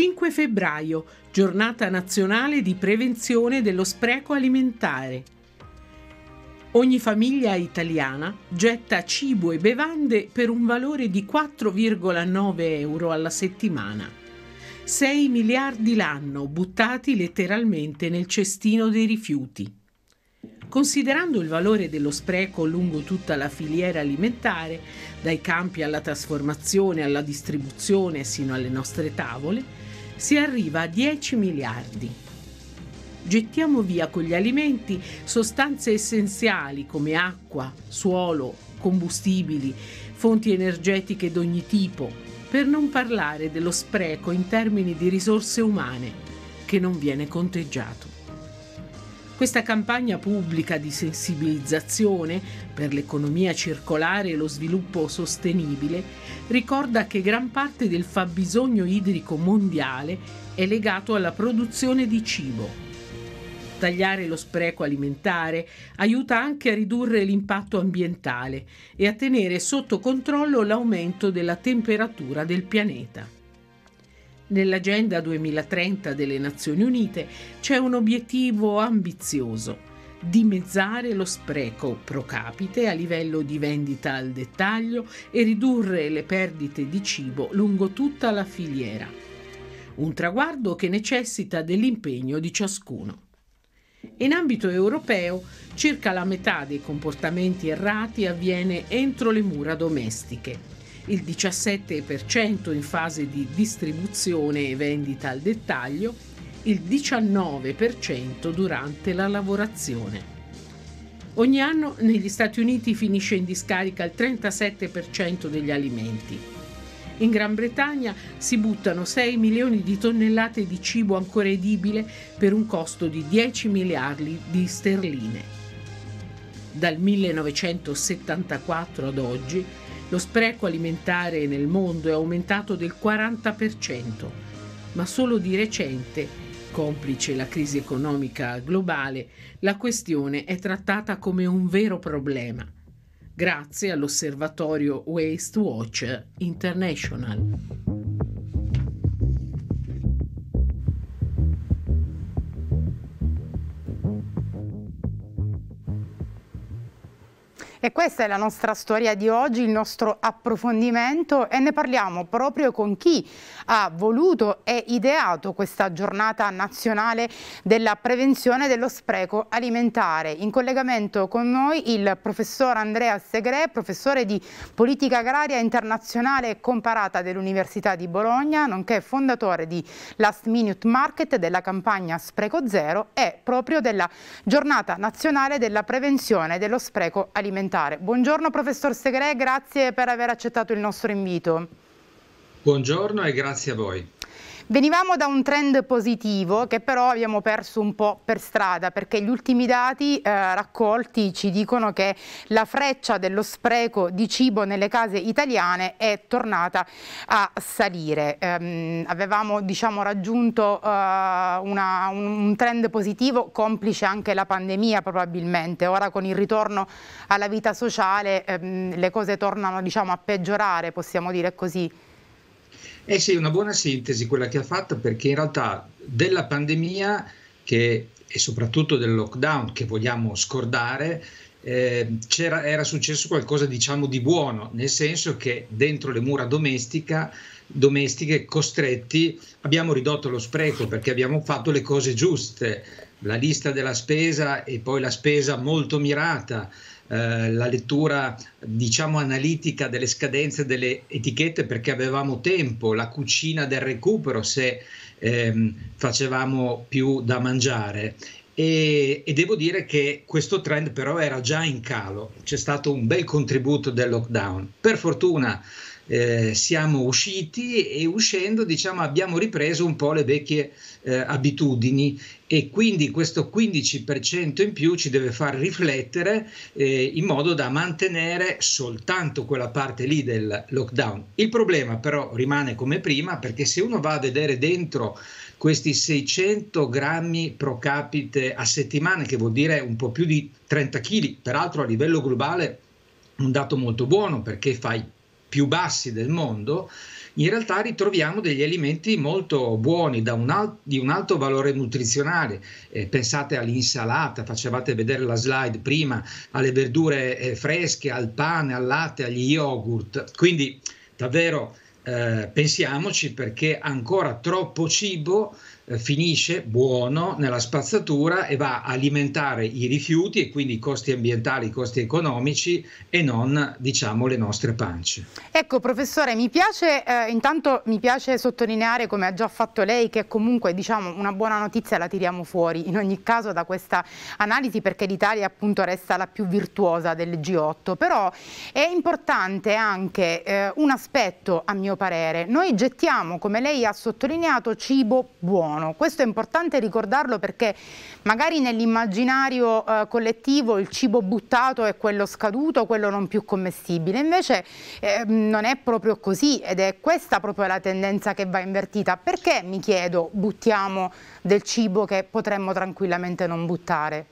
5 febbraio, giornata nazionale di prevenzione dello spreco alimentare. Ogni famiglia italiana getta cibo e bevande per un valore di 4,9 euro alla settimana. 6 miliardi l'anno buttati letteralmente nel cestino dei rifiuti. Considerando il valore dello spreco lungo tutta la filiera alimentare, dai campi alla trasformazione, alla distribuzione sino alle nostre tavole, si arriva a 10 miliardi. Gettiamo via con gli alimenti sostanze essenziali come acqua, suolo, combustibili, fonti energetiche d'ogni tipo, per non parlare dello spreco in termini di risorse umane che non viene conteggiato. Questa campagna pubblica di sensibilizzazione per l'economia circolare e lo sviluppo sostenibile ricorda che gran parte del fabbisogno idrico mondiale è legato alla produzione di cibo. Tagliare lo spreco alimentare aiuta anche a ridurre l'impatto ambientale e a tenere sotto controllo l'aumento della temperatura del pianeta. Nell'Agenda 2030 delle Nazioni Unite c'è un obiettivo ambizioso, dimezzare lo spreco pro capite a livello di vendita al dettaglio e ridurre le perdite di cibo lungo tutta la filiera. Un traguardo che necessita dell'impegno di ciascuno. In ambito europeo, circa la metà dei comportamenti errati avviene entro le mura domestiche il 17% in fase di distribuzione e vendita al dettaglio, il 19% durante la lavorazione. Ogni anno negli Stati Uniti finisce in discarica il 37% degli alimenti. In Gran Bretagna si buttano 6 milioni di tonnellate di cibo ancora edibile per un costo di 10 miliardi di sterline. Dal 1974 ad oggi lo spreco alimentare nel mondo è aumentato del 40%, ma solo di recente complice la crisi economica globale, la questione è trattata come un vero problema, grazie all'osservatorio Waste Watch International. E questa è la nostra storia di oggi, il nostro approfondimento e ne parliamo proprio con chi ha voluto e ideato questa giornata nazionale della prevenzione dello spreco alimentare. In collegamento con noi il professor Andrea Segre, professore di politica agraria internazionale e comparata dell'Università di Bologna, nonché fondatore di Last Minute Market, della campagna Spreco Zero e proprio della giornata nazionale della prevenzione dello spreco alimentare parlamentare. Buongiorno professor Segre, grazie per aver accettato il nostro invito. Buongiorno e grazie a voi. Venivamo da un trend positivo che però abbiamo perso un po' per strada perché gli ultimi dati eh, raccolti ci dicono che la freccia dello spreco di cibo nelle case italiane è tornata a salire. Um, avevamo diciamo, raggiunto uh, una, un, un trend positivo complice anche la pandemia probabilmente. Ora con il ritorno alla vita sociale ehm, le cose tornano diciamo, a peggiorare, possiamo dire così. Eh sì, una buona sintesi quella che ha fatto perché in realtà della pandemia che, e soprattutto del lockdown che vogliamo scordare, eh, era successo qualcosa diciamo di buono, nel senso che dentro le mura domestica, domestiche costretti abbiamo ridotto lo spreco perché abbiamo fatto le cose giuste la lista della spesa e poi la spesa molto mirata, eh, la lettura diciamo analitica delle scadenze delle etichette perché avevamo tempo, la cucina del recupero se ehm, facevamo più da mangiare. E, e devo dire che questo trend però era già in calo, c'è stato un bel contributo del lockdown. Per fortuna eh, siamo usciti e uscendo diciamo, abbiamo ripreso un po' le vecchie eh, abitudini e quindi questo 15% in più ci deve far riflettere eh, in modo da mantenere soltanto quella parte lì del lockdown. Il problema però rimane come prima perché se uno va a vedere dentro questi 600 grammi pro capite a settimana, che vuol dire un po' più di 30 kg, peraltro a livello globale un dato molto buono perché fai più bassi del mondo, in realtà ritroviamo degli alimenti molto buoni, un alto, di un alto valore nutrizionale. Eh, pensate all'insalata, facevate vedere la slide prima, alle verdure eh, fresche, al pane, al latte, agli yogurt. Quindi davvero eh, pensiamoci perché ancora troppo cibo eh, finisce buono nella spazzatura e va a alimentare i rifiuti e quindi i costi ambientali, i costi economici e non diciamo le nostre pance. Ecco professore, mi piace eh, intanto mi piace sottolineare come ha già fatto lei che comunque diciamo una buona notizia la tiriamo fuori in ogni caso da questa analisi perché l'Italia appunto resta la più virtuosa del G8, però è importante anche eh, un aspetto a mio parere, noi gettiamo come lei ha sottolineato cibo buono sono. Questo è importante ricordarlo perché magari nell'immaginario eh, collettivo il cibo buttato è quello scaduto, quello non più commestibile, invece eh, non è proprio così ed è questa proprio la tendenza che va invertita. Perché, mi chiedo, buttiamo del cibo che potremmo tranquillamente non buttare?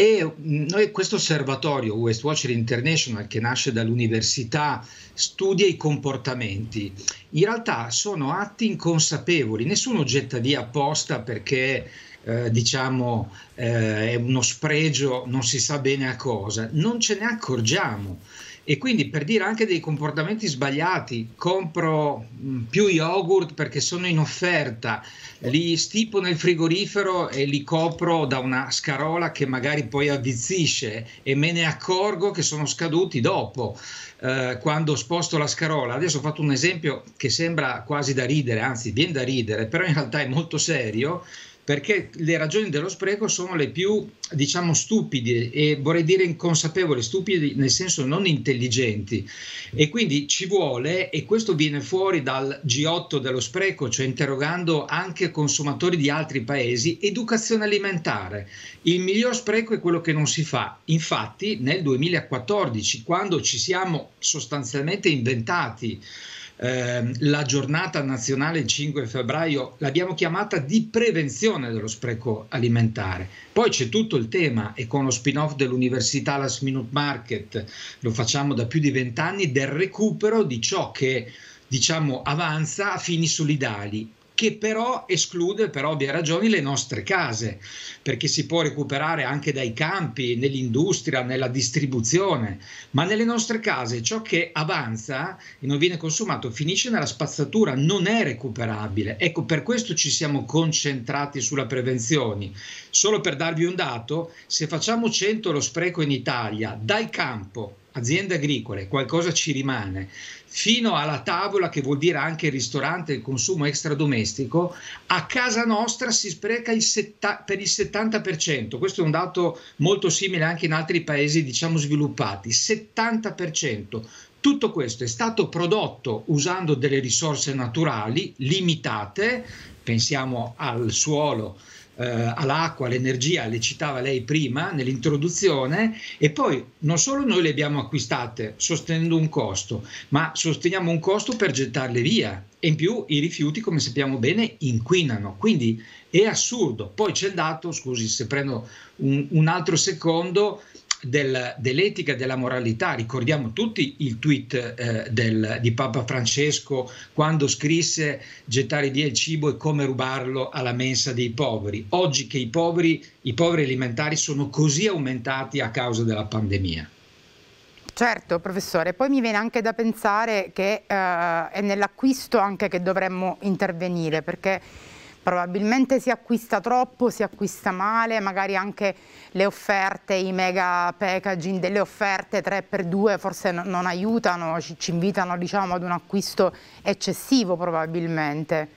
E mm, noi, questo osservatorio West Watcher International, che nasce dall'università, studia i comportamenti. In realtà sono atti inconsapevoli, nessuno getta via apposta perché eh, diciamo eh, è uno spregio, non si sa bene a cosa, non ce ne accorgiamo e quindi per dire anche dei comportamenti sbagliati, compro mm, più yogurt perché sono in offerta, li stipo nel frigorifero e li copro da una scarola che magari poi avvizzisce e me ne accorgo che sono scaduti dopo eh, quando sposto la scarola. Adesso ho fatto un esempio che sembra quasi da ridere, anzi viene da ridere, però in realtà è molto serio perché le ragioni dello spreco sono le più, diciamo, stupide e vorrei dire inconsapevoli, stupide nel senso non intelligenti. E quindi ci vuole, e questo viene fuori dal G8 dello spreco, cioè interrogando anche consumatori di altri paesi, educazione alimentare. Il miglior spreco è quello che non si fa. Infatti nel 2014, quando ci siamo sostanzialmente inventati, Ehm, la giornata nazionale il 5 febbraio l'abbiamo chiamata di prevenzione dello spreco alimentare. Poi c'è tutto il tema e con lo spin-off dell'università Last Minute Market lo facciamo da più di vent'anni del recupero di ciò che diciamo avanza a fini solidali che però esclude per ovvie ragioni le nostre case, perché si può recuperare anche dai campi, nell'industria, nella distribuzione, ma nelle nostre case ciò che avanza e non viene consumato finisce nella spazzatura, non è recuperabile. Ecco, per questo ci siamo concentrati sulla prevenzione. Solo per darvi un dato, se facciamo 100 lo spreco in Italia dal campo aziende agricole, qualcosa ci rimane, fino alla tavola che vuol dire anche il ristorante, il consumo extradomestico, a casa nostra si spreca il setta- per il 70%, questo è un dato molto simile anche in altri paesi diciamo sviluppati, 70%. Tutto questo è stato prodotto usando delle risorse naturali limitate, pensiamo al suolo, eh, all'acqua, all'energia, le citava lei prima nell'introduzione, e poi non solo noi le abbiamo acquistate sostenendo un costo, ma sosteniamo un costo per gettarle via. E in più i rifiuti, come sappiamo bene, inquinano. Quindi è assurdo. Poi c'è il dato, scusi se prendo un, un altro secondo, del, dell'etica e della moralità. Ricordiamo tutti il tweet eh, del, di Papa Francesco quando scrisse gettare via il cibo è come rubarlo alla mensa dei poveri. Oggi che i poveri, i poveri alimentari sono così aumentati a causa della pandemia. Certo, professore, poi mi viene anche da pensare che eh, è nell'acquisto anche che dovremmo intervenire, perché probabilmente si acquista troppo, si acquista male, magari anche le offerte, i mega packaging delle offerte 3x2 forse non aiutano, ci, ci invitano diciamo, ad un acquisto eccessivo probabilmente.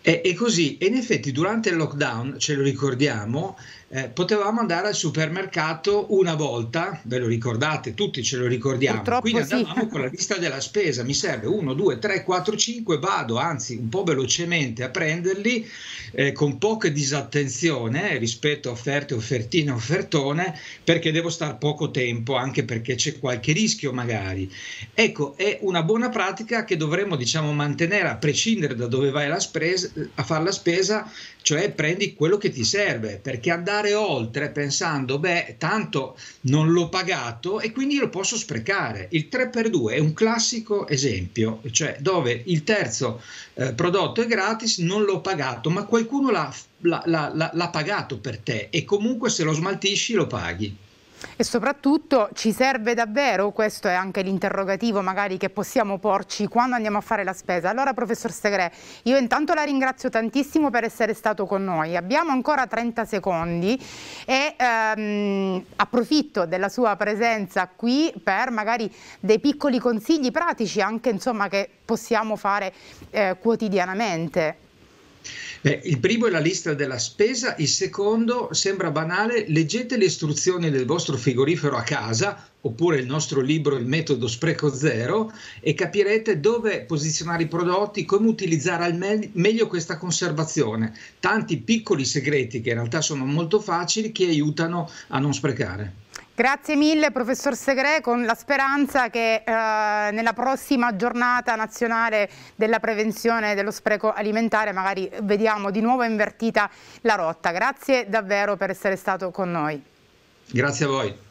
E, così, e in effetti durante il lockdown, ce lo ricordiamo, eh, potevamo andare al supermercato una volta, ve lo ricordate, tutti ce lo ricordiamo, Purtroppo quindi andavamo sì. con la lista della spesa, mi serve 1, 2, 3, 4, 5, vado anzi un po' velocemente a prenderli eh, con poca disattenzione eh, rispetto a offerte, offertine, offertone, perché devo stare poco tempo, anche perché c'è qualche rischio magari. Ecco, è una buona pratica che dovremmo diciamo mantenere a prescindere da dove vai spesa, a fare la spesa, cioè prendi quello che ti serve, perché andare andare oltre pensando, beh, tanto non l'ho pagato e quindi lo posso sprecare. Il 3x2 è un classico esempio, cioè dove il terzo eh, prodotto è gratis, non l'ho pagato, ma qualcuno l'ha, l'ha, l'ha, l'ha pagato per te e comunque se lo smaltisci lo paghi. E soprattutto ci serve davvero, questo è anche l'interrogativo magari che possiamo porci quando andiamo a fare la spesa. Allora professor Segre, io intanto la ringrazio tantissimo per essere stato con noi. Abbiamo ancora 30 secondi e ehm, approfitto della sua presenza qui per magari dei piccoli consigli pratici anche insomma, che possiamo fare eh, quotidianamente. Eh, il primo è la lista della spesa, il secondo sembra banale, leggete le istruzioni del vostro frigorifero a casa oppure il nostro libro Il metodo spreco zero e capirete dove posizionare i prodotti, come utilizzare al me- meglio questa conservazione. Tanti piccoli segreti che in realtà sono molto facili che aiutano a non sprecare. Grazie mille professor Segre con la speranza che eh, nella prossima giornata nazionale della prevenzione dello spreco alimentare magari vediamo di nuovo invertita la rotta. Grazie davvero per essere stato con noi. Grazie a voi.